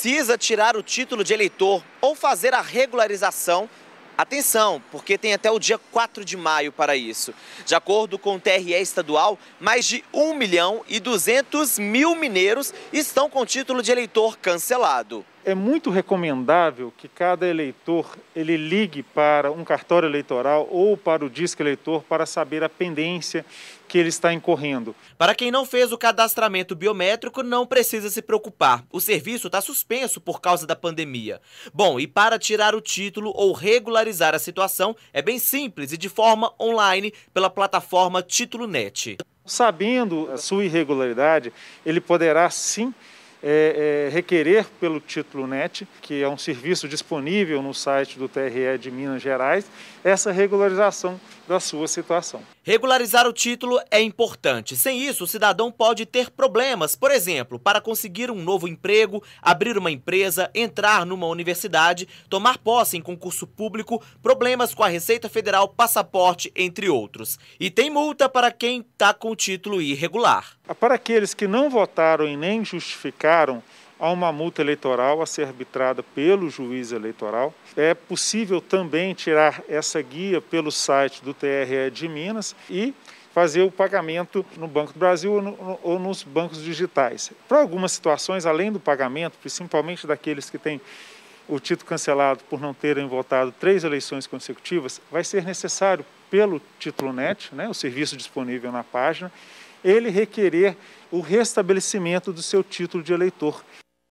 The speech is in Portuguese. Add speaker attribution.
Speaker 1: precisa tirar o título de eleitor ou fazer a regularização, atenção, porque tem até o dia 4 de maio para isso. De acordo com o TRE estadual, mais de 1 milhão e 200 mil mineiros estão com o título de eleitor cancelado
Speaker 2: é muito recomendável que cada eleitor ele ligue para um cartório eleitoral ou para o disco eleitor para saber a pendência que ele está incorrendo.
Speaker 1: Para quem não fez o cadastramento biométrico, não precisa se preocupar. O serviço está suspenso por causa da pandemia. Bom, e para tirar o título ou regularizar a situação, é bem simples e de forma online pela plataforma TítuloNet.
Speaker 2: Sabendo a sua irregularidade, ele poderá sim é, é, requerer pelo título NET, que é um serviço disponível no site do TRE de Minas Gerais,
Speaker 1: essa regularização da sua situação. Regularizar o título é importante. Sem isso, o cidadão pode ter problemas, por exemplo, para conseguir um novo emprego, abrir uma empresa, entrar numa universidade, tomar posse em concurso público, problemas com a Receita Federal, passaporte, entre outros. E tem multa para quem está com título irregular.
Speaker 2: Para aqueles que não votaram e nem justificaram, a uma multa eleitoral a ser arbitrada pelo juiz eleitoral. É possível também tirar essa guia pelo site do TRE de Minas e fazer o pagamento no Banco do Brasil ou, no, ou nos bancos digitais. Para algumas situações, além do pagamento, principalmente daqueles que têm o título cancelado por não terem votado três eleições consecutivas, vai ser necessário pelo título net, né, o serviço disponível na página, ele requerer o restabelecimento do seu título de eleitor.